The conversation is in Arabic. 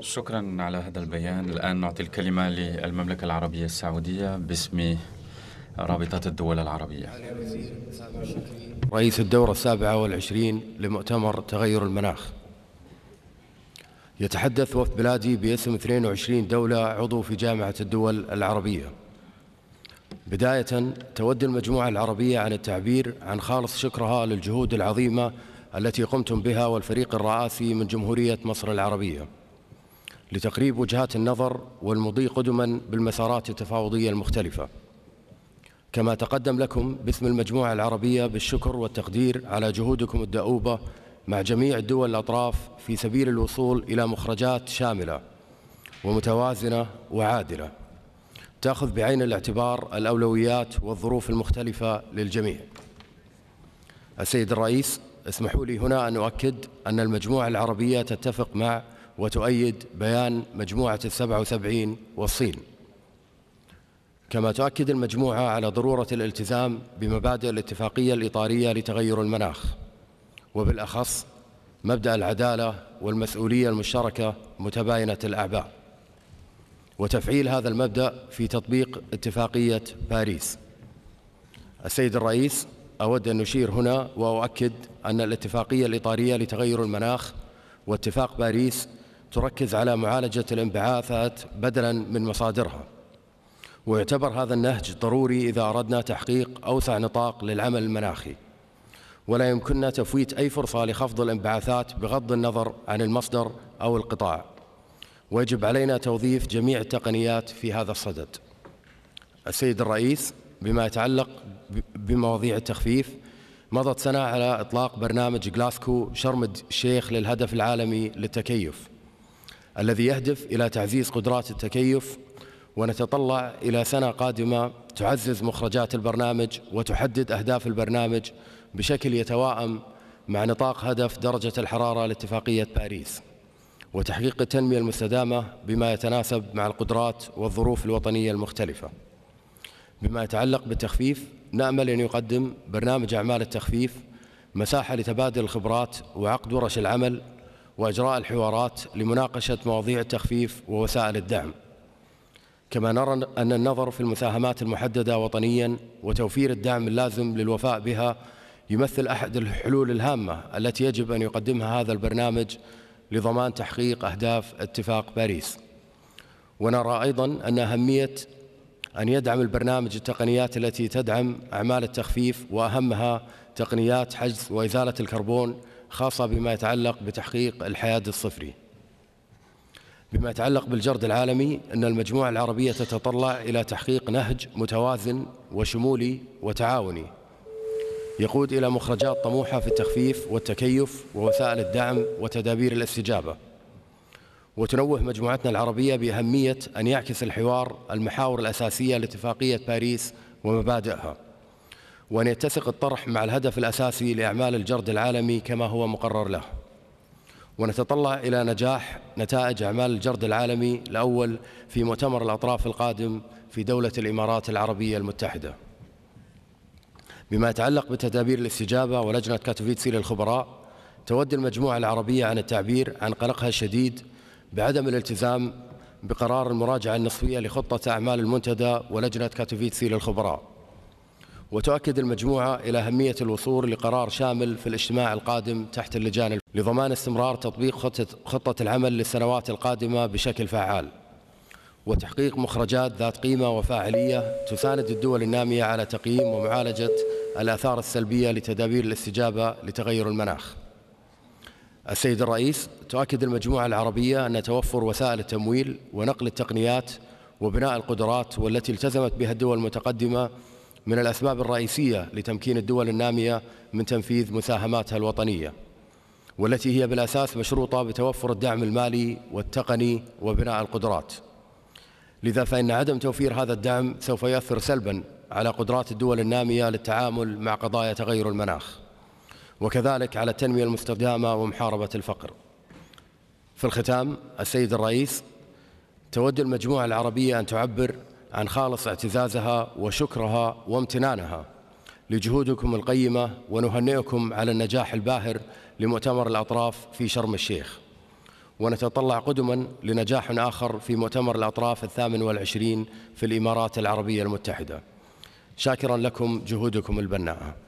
شكرا على هذا البيان الآن نعطي الكلمة للمملكة العربية السعودية باسم رابطة الدول العربية رئيس الدورة السابعة والعشرين لمؤتمر تغير المناخ يتحدث وفد بلادي باسم 22 دولة عضو في جامعة الدول العربية بداية تود المجموعة العربية عن التعبير عن خالص شكرها للجهود العظيمة التي قمتم بها والفريق الرئاسي من جمهورية مصر العربية لتقريب وجهات النظر والمضي قدما بالمسارات التفاوضية المختلفة كما تقدم لكم باسم المجموعة العربية بالشكر والتقدير على جهودكم الدؤوبة مع جميع الدول الأطراف في سبيل الوصول إلى مخرجات شاملة ومتوازنة وعادلة تأخذ بعين الاعتبار الأولويات والظروف المختلفة للجميع السيد الرئيس اسمحوا لي هنا أن أؤكد أن المجموعة العربية تتفق مع وتؤيد بيان مجموعة السبع وسبعين والصين كما تؤكد المجموعة على ضرورة الالتزام بمبادئ الاتفاقية الإطارية لتغير المناخ وبالأخص مبدأ العدالة والمسؤولية المشتركة متباينة الأعباء وتفعيل هذا المبدأ في تطبيق اتفاقية باريس السيد الرئيس أود أن أشير هنا وأؤكد أن الاتفاقية الإطارية لتغير المناخ واتفاق باريس تركز على معالجة الانبعاثات بدلا من مصادرها ويعتبر هذا النهج ضروري إذا أردنا تحقيق أوسع نطاق للعمل المناخي ولا يمكننا تفويت أي فرصة لخفض الانبعاثات بغض النظر عن المصدر أو القطاع ويجب علينا توظيف جميع التقنيات في هذا الصدد السيد الرئيس بما يتعلق بمواضيع التخفيف مضت سنة على إطلاق برنامج جلاسكو شرم الشيخ للهدف العالمي للتكيف الذي يهدف إلى تعزيز قدرات التكيف ونتطلع إلى سنة قادمة تعزز مخرجات البرنامج وتحدد أهداف البرنامج بشكل يتواءم مع نطاق هدف درجة الحرارة لاتفاقية باريس وتحقيق التنمية المستدامة بما يتناسب مع القدرات والظروف الوطنية المختلفة بما يتعلق بالتخفيف نأمل أن يقدم برنامج أعمال التخفيف مساحة لتبادل الخبرات وعقد ورش العمل وإجراء الحوارات لمناقشة مواضيع التخفيف ووسائل الدعم كما نرى أن النظر في المساهمات المحددة وطنيا وتوفير الدعم اللازم للوفاء بها يمثل أحد الحلول الهامة التي يجب أن يقدمها هذا البرنامج لضمان تحقيق أهداف اتفاق باريس ونرى أيضا أن أهمية أن يدعم البرنامج التقنيات التي تدعم أعمال التخفيف وأهمها تقنيات حجز وإزالة الكربون خاصة بما يتعلق بتحقيق الحياد الصفري بما يتعلق بالجرد العالمي أن المجموعة العربية تتطلع إلى تحقيق نهج متوازن وشمولي وتعاوني يقود إلى مخرجات طموحة في التخفيف والتكيف ووسائل الدعم وتدابير الاستجابة وتنوه مجموعتنا العربية بأهمية أن يعكس الحوار المحاور الأساسية لاتفاقية باريس ومبادئها وأن يتسق الطرح مع الهدف الأساسي لأعمال الجرد العالمي كما هو مقرر له ونتطلع إلى نجاح نتائج أعمال الجرد العالمي الأول في مؤتمر الأطراف القادم في دولة الإمارات العربية المتحدة بما يتعلق بتدابير الاستجابة ولجنة كاتوفيتسي للخبراء تود المجموعة العربية عن التعبير عن قلقها الشديد بعدم الالتزام بقرار المراجعة النصفية لخطة أعمال المنتدى ولجنة كاتوفيتسي للخبراء وتؤكد المجموعة إلى أهمية الوصول لقرار شامل في الاجتماع القادم تحت اللجان لضمان استمرار تطبيق خطة العمل للسنوات القادمة بشكل فعال وتحقيق مخرجات ذات قيمة وفاعلية تساند الدول النامية على تقييم ومعالجة الآثار السلبية لتدابير الاستجابة لتغير المناخ السيد الرئيس تؤكد المجموعة العربية أن توفر وسائل التمويل ونقل التقنيات وبناء القدرات والتي التزمت بها الدول المتقدمة من الأسباب الرئيسية لتمكين الدول النامية من تنفيذ مساهماتها الوطنية والتي هي بالأساس مشروطة بتوفر الدعم المالي والتقني وبناء القدرات لذا فإن عدم توفير هذا الدعم سوف يؤثر سلبا على قدرات الدول النامية للتعامل مع قضايا تغير المناخ وكذلك على التنمية المستدامة ومحاربة الفقر في الختام السيد الرئيس تود المجموعة العربية أن تعبر عن خالص اعتزازها وشكرها وامتنانها لجهودكم القيمة ونهنئكم على النجاح الباهر لمؤتمر الأطراف في شرم الشيخ ونتطلع قدما لنجاح آخر في مؤتمر الأطراف الثامن والعشرين في الإمارات العربية المتحدة شاكرا لكم جهودكم البناءة